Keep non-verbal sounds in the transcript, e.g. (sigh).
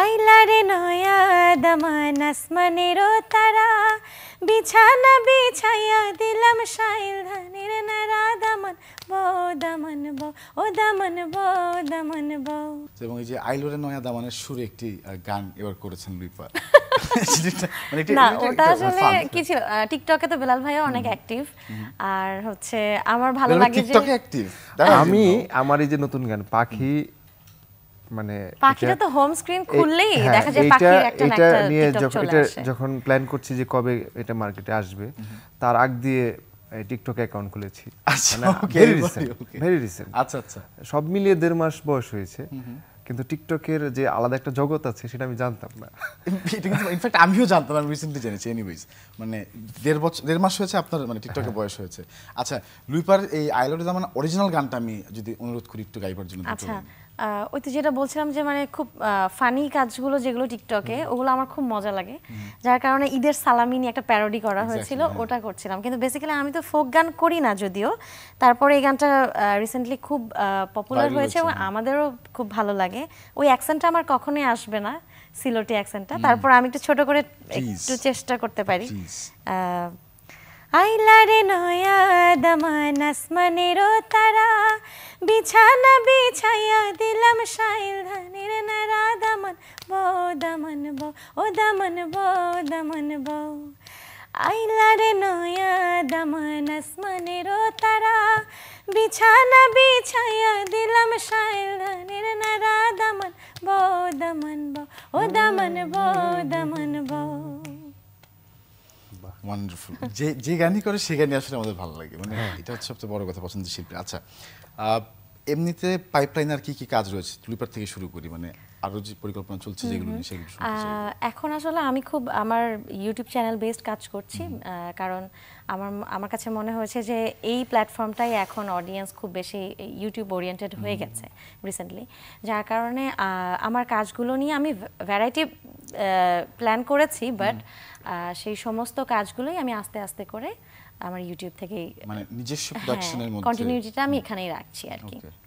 আইলারে রে নয়া দামান আসমানেরও তারা বিছানা বিছাইয়া দিলাম শাইল ধানের নারা দামান বউ দামান বউ ও দমন বউ দমন বউ এবং এই যে আইলোরে নয়া দামানের সুর একটি গান এবার করেছেন লুইপা (laughs) মানে না ওটা আসলে কি ছিল টিকটকে তো বেলাল ভাইয়া অনেক অ্যাক্টিভ আর হচ্ছে আমার ভালো লাগে যে টিকটকে অ্যাক্টিভ আমি আমার এই যে নতুন গান পাখি মানে পাখিটা তো হোম স্ক্রিন খুললেই হ্যাঁ, দেখা যায় পাখির একটা নিয়ে যখন এটা যখন প্ল্যান করছি যে কবে এটা মার্কেটে আসবে তার আগ দিয়ে টিকটকে অ্যাকাউন্ট খুলেছি ভেরি রিসেন্ট ভেরি রিসেন্ট আচ্ছা আচ্ছা সব মিলিয়ে দেড় মাস বয়স হয়েছে কিন্তু টিকটকের যে আলাদা একটা জগৎ আছে সেটা আমি জানতাম না ইনফ্যাক্ট আমিও জানতাম আমি রিসেন্টলি জেনেছি এনিওয়েজ মানে দেড় বছর দেড় মাস হয়েছে আপনার মানে টিকটকে হ্যাঁ। বয়স হয়েছে আচ্ছা লুইপার এই আইলোডে জামান অরিজিনাল গানটা আমি যদি অনুরোধ করি একটু গাইবার জন্য আচ্ছা ওই তো যেটা বলছিলাম যে মানে খুব ফানি কাজগুলো যেগুলো টিকটকে ওগুলো আমার খুব মজা লাগে যার কারণে ঈদের সালামি নিয়ে একটা প্যারোডি করা হয়েছিল হ্যাঁ। ওটা করছিলাম কিন্তু বেসিক্যালি আমি তো ফোক গান করি না যদিও তারপরে এই গানটা রিসেন্টলি খুব পপুলার হয়েছে এবং হ্যাঁ। আমাদেরও খুব ভালো লাগে লাগে ওই অ্যাকসেন্টটা আমার কখনোই আসবে না সিলোটি অ্যাকসেন্টটা তারপর আমি একটু ছোট করে একটু চেষ্টা করতে পারি আইলা রে নয়া তারা বিছানা বিছাইয়া দিলাম শাইল ধানের নারা দামন বউ দামন বউ ও দমন বউ দামন বউ আইলা রে নয়া দামান আসমানের তারা বিছানা বিছাইয়া ও দামন বো দামন বো ওয়ান্ডারফুল যে যে গানই করে সে গানই আসলে আমাদের ভালো লাগে মানে হ্যাঁ। এটা হচ্ছে সবচেয়ে বড় কথা পছন্দের শিল্পী আচ্ছা এমনিতে পাইপলাইন আর কি কি কাজ রয়েছে তুলিপার থেকে শুরু করি মানে আরো যে পরিকল্পনা চলছে যেগুলো নিয়ে সেগুলো এখন আসলে আমি খুব আমার ইউটিউব চ্যানেল বেসড কাজ করছি কারণ আমার আমার কাছে মনে হয়েছে যে এই প্ল্যাটফর্মটাই এখন অডিয়েন্স খুব বেশি ইউটিউব ওরিয়েন্টেড হয়ে গেছে রিসেন্টলি যার কারণে আমার কাজগুলো নিয়ে আমি ভ্যারাইটি প্ল্যান করেছি বাট সেই সমস্ত কাজগুলোই আমি আস্তে আস্তে করে আমার ইউটিউব থেকে মানে নিজস্ব প্রোডাকশনের হ্যাঁ, মধ্যে কন্টিনিউটিটা আমি এখানেই রাখছি আর কি